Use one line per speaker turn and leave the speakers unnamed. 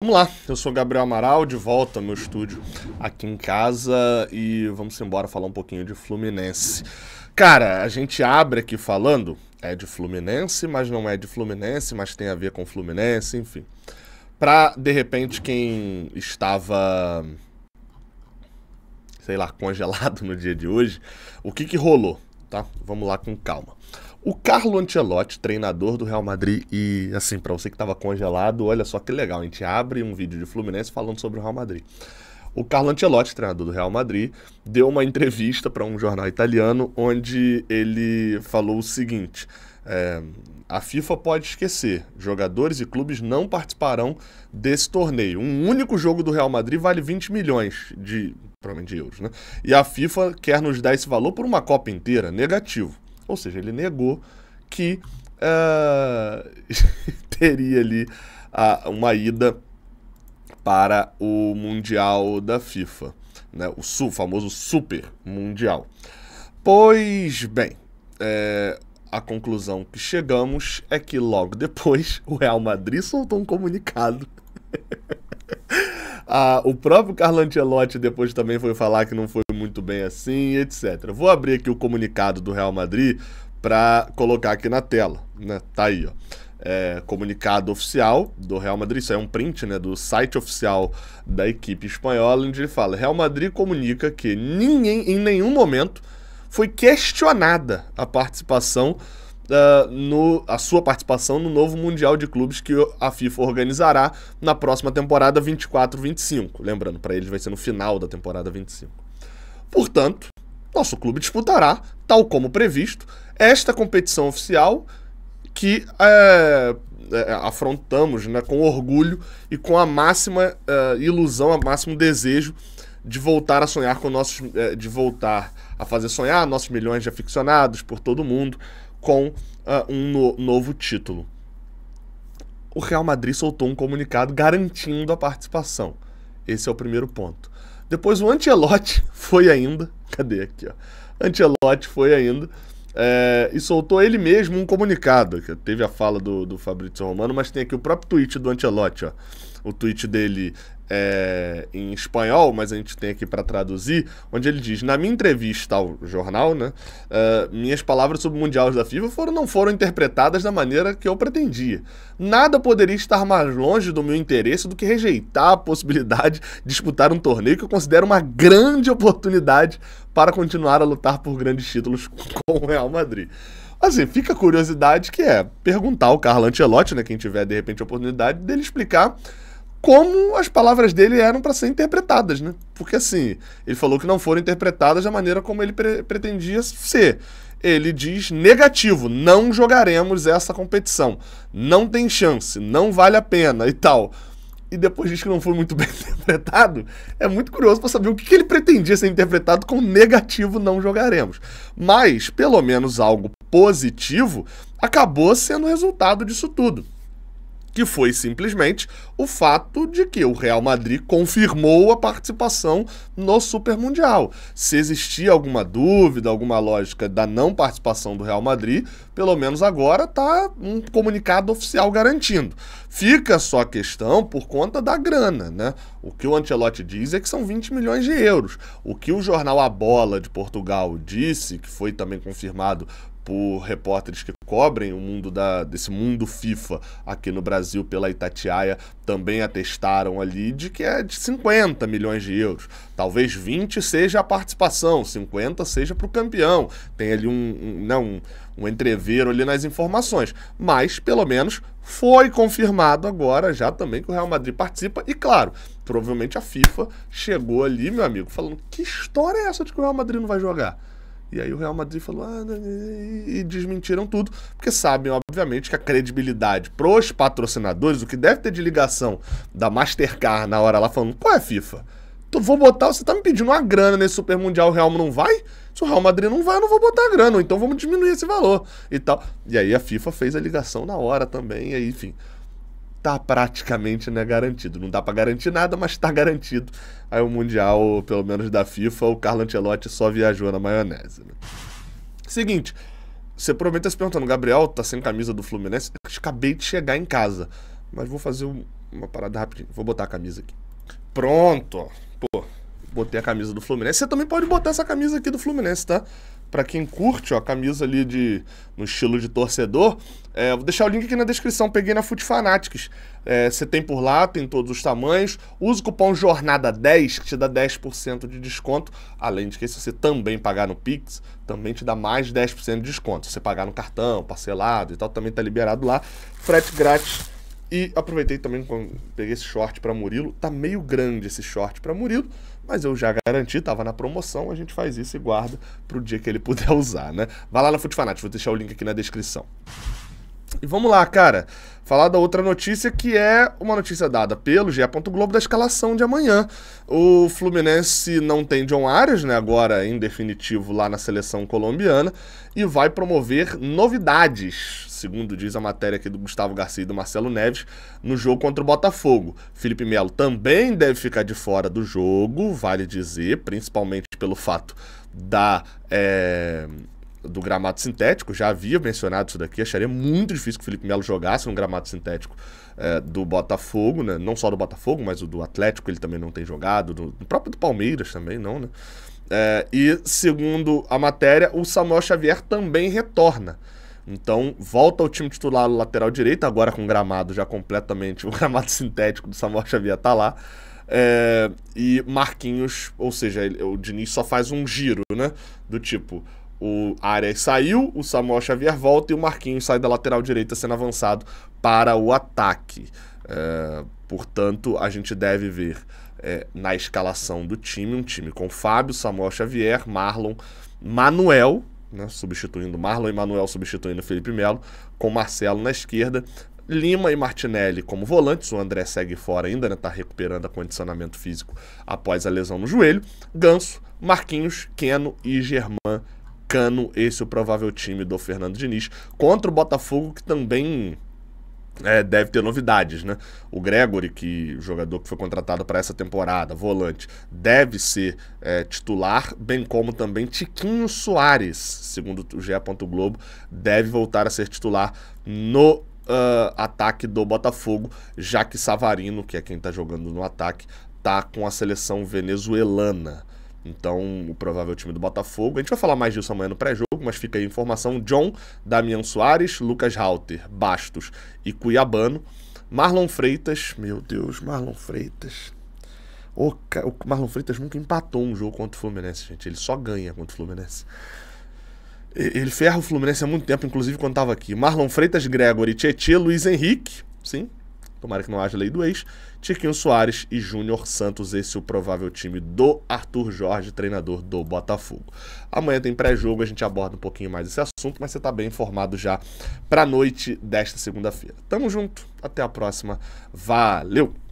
Vamos lá, eu sou Gabriel Amaral, de volta ao meu estúdio aqui em casa e vamos embora falar um pouquinho de Fluminense. Cara, a gente abre aqui falando, é de Fluminense, mas não é de Fluminense, mas tem a ver com Fluminense, enfim. Pra, de repente, quem estava, sei lá, congelado no dia de hoje, o que que rolou, tá? Vamos lá com calma. O Carlo Ancelotti, treinador do Real Madrid, e assim, para você que estava congelado, olha só que legal, a gente abre um vídeo de Fluminense falando sobre o Real Madrid. O Carlo Ancelotti, treinador do Real Madrid, deu uma entrevista para um jornal italiano onde ele falou o seguinte: é, a FIFA pode esquecer, jogadores e clubes não participarão desse torneio. Um único jogo do Real Madrid vale 20 milhões de, de euros, né? E a FIFA quer nos dar esse valor por uma Copa inteira, negativo. Ou seja, ele negou que uh, teria ali uh, uma ida para o Mundial da FIFA, né? o, su, famoso Super Mundial. Pois bem, é, a conclusão que chegamos é que logo depois o Real Madrid soltou um comunicado Ah, o próprio Carlo Ancelotti depois também foi falar que não foi muito bem assim, etc. Vou abrir aqui o comunicado do Real Madrid para colocar aqui na tela, né? Tá aí, ó. É, comunicado oficial do Real Madrid, isso é um print né, do site oficial da equipe espanhola, onde ele fala: Real Madrid comunica que ninguém, em nenhum momento, foi questionada a participação uh, no, a sua participação no novo Mundial de Clubes que a FIFA organizará na próxima temporada 24-25. Lembrando, para eles vai ser no final da temporada 25. Portanto, nosso clube disputará, tal como previsto, esta competição oficial que é, é, afrontamos né, com orgulho e com a máxima é, ilusão, a máximo desejo de voltar a sonhar com nossos, de voltar a fazer sonhar nossos milhões de aficionados por todo mundo, com uh, um no novo título. O Real Madrid soltou um comunicado garantindo a participação. Esse é o primeiro ponto. Depois o Antelote foi ainda. Cadê aqui, ó? Antelote foi ainda. É, e soltou ele mesmo um comunicado. Que teve a fala do, do Fabrício Romano, mas tem aqui o próprio tweet do Antelote ó o tweet dele é, em espanhol, mas a gente tem aqui para traduzir, onde ele diz: Na minha entrevista ao jornal, né, uh, minhas palavras sobre o Mundial da FIFA foram, não foram interpretadas da maneira que eu pretendia. Nada poderia estar mais longe do meu interesse do que rejeitar a possibilidade de disputar um torneio que eu considero uma grande oportunidade para continuar a lutar por grandes títulos com o Real Madrid. Assim, fica a curiosidade que é perguntar ao Carlo Ancelotti, né, quem tiver de repente a oportunidade, dele explicar como as palavras dele eram para ser interpretadas, né? Porque assim, ele falou que não foram interpretadas da maneira como ele pre pretendia ser. Ele diz negativo, não jogaremos essa competição, não tem chance, não vale a pena e tal. E depois diz que não foi muito bem interpretado. É muito curioso para saber o que, que ele pretendia ser interpretado com negativo, não jogaremos. Mas, pelo menos algo positivo acabou sendo resultado disso tudo que foi simplesmente o fato de que o Real Madrid confirmou a participação no Super Mundial. Se existia alguma dúvida, alguma lógica da não participação do Real Madrid, pelo menos agora está um comunicado oficial garantindo. Fica só a questão por conta da grana, né? O que o Ancelotti diz é que são 20 milhões de euros. O que o jornal A Bola de Portugal disse, que foi também confirmado por repórteres que cobrem o mundo da, desse mundo FIFA aqui no Brasil pela Itatiaia também atestaram ali de que é de 50 milhões de euros. Talvez 20 seja a participação, 50 seja para o campeão. Tem ali um, um, não, né, um, um entreveiro ali nas informações. Mas, pelo menos, foi confirmado agora já também que o Real Madrid participa. E, claro, provavelmente a FIFA chegou ali, meu amigo, falando: que história é essa de que o Real Madrid não vai jogar? E aí o Real Madrid falou, ah, né, né, né", e desmentiram tudo, porque sabem, obviamente, que a credibilidade pros patrocinadores, o que deve ter de ligação da Mastercard na hora lá falando, qual é a FIFA? Tu vou botar, você tá me pedindo uma grana nesse Super Mundial, o Real não vai? Se o Real Madrid não vai, eu não vou botar grana, então vamos diminuir esse valor e tal. E aí a FIFA fez a ligação na hora também, e aí, enfim tá praticamente né, garantido. Não dá para garantir nada, mas está garantido. Aí o Mundial, pelo menos da FIFA, o Carlo Ancelotti só viajou na maionese. Né? Seguinte, você promete está se perguntando, Gabriel, tá sem camisa do Fluminense? Eu acabei de chegar em casa, mas vou fazer uma parada rapidinho. Vou botar a camisa aqui. Pronto! Pô, botei a camisa do Fluminense. Você também pode botar essa camisa aqui do Fluminense, tá? para quem curte, ó, camisa ali de no estilo de torcedor, é, vou deixar o link aqui na descrição, peguei na Foot Fanatics. É, você é, tem por lá, tem todos os tamanhos. Usa o cupom JORNADA10, que te dá 10% de desconto. Além de que se você também pagar no Pix, também te dá mais 10% de desconto. Se você pagar no cartão, parcelado e tal, também tá liberado lá. Frete grátis e aproveitei também quando peguei esse short para Murilo. Tá meio grande esse short para Murilo, mas eu já garanti, tava na promoção, a gente faz isso e guarda pro dia que ele puder usar, né? Vai lá na Futfanat, vou deixar o link aqui na descrição. E vamos lá, cara falar da outra notícia que é uma notícia dada pelo GE. Globo da escalação de amanhã. O Fluminense não tem John Arias, né, agora em definitivo lá na seleção colombiana, e vai promover novidades, segundo diz a matéria aqui do Gustavo Garcia e do Marcelo Neves, no jogo contra o Botafogo. Felipe Melo também deve ficar de fora do jogo, vale dizer, principalmente pelo fato da. É do gramado sintético, já havia mencionado isso daqui, acharia muito difícil que o Felipe Melo jogasse no gramado sintético é, do Botafogo, né? não só do Botafogo, mas o do Atlético ele também não tem jogado, do, do próprio do Palmeiras também não, né? É, e segundo a matéria, o Samuel Xavier também retorna. Então, volta ao time titular lateral direito, agora com gramado já completamente, o gramado sintético do Samuel Xavier tá lá. É, e Marquinhos, ou seja, ele, o Diniz só faz um giro, né? Do tipo, o Arias saiu, o Samuel Xavier volta e o Marquinhos sai da lateral direita sendo avançado para o ataque. É, portanto, a gente deve ver é, na escalação do time um time com Fábio, Samuel Xavier, Marlon, Manuel, né, substituindo Marlon e Manuel substituindo Felipe Melo, com Marcelo na esquerda, Lima e Martinelli como volantes, o André segue fora ainda, está né, tá recuperando o condicionamento físico após a lesão no joelho, Ganso, Marquinhos, Queno e Germán Cano, esse é o provável time do Fernando Diniz, contra o Botafogo, que também é, deve ter novidades, né? O Gregory, que jogador que foi contratado para essa temporada, volante, deve ser é, titular, bem como também Tiquinho Soares, segundo o GE. Globo, deve voltar a ser titular no uh, ataque do Botafogo, já que Savarino, que é quem está jogando no ataque, tá com a seleção venezuelana. Então, o provável time do Botafogo. A gente vai falar mais disso amanhã no pré-jogo, mas fica aí informação. John, Damião Soares, Lucas Halter, Bastos e Cuiabano. Marlon Freitas, meu Deus, Marlon Freitas. O, o Marlon Freitas nunca empatou um jogo contra o Fluminense, gente. Ele só ganha contra o Fluminense. Ele ferra o Fluminense há muito tempo, inclusive quando estava aqui. Marlon Freitas, Gregory, Tietê, Luiz Henrique. Sim, tomara que não haja lei do ex, Tiquinho Soares e Júnior Santos, esse é o provável time do Arthur Jorge, treinador do Botafogo. Amanhã tem pré-jogo, a gente aborda um pouquinho mais esse assunto, mas você está bem informado já para a noite desta segunda-feira. Tamo junto, até a próxima, valeu!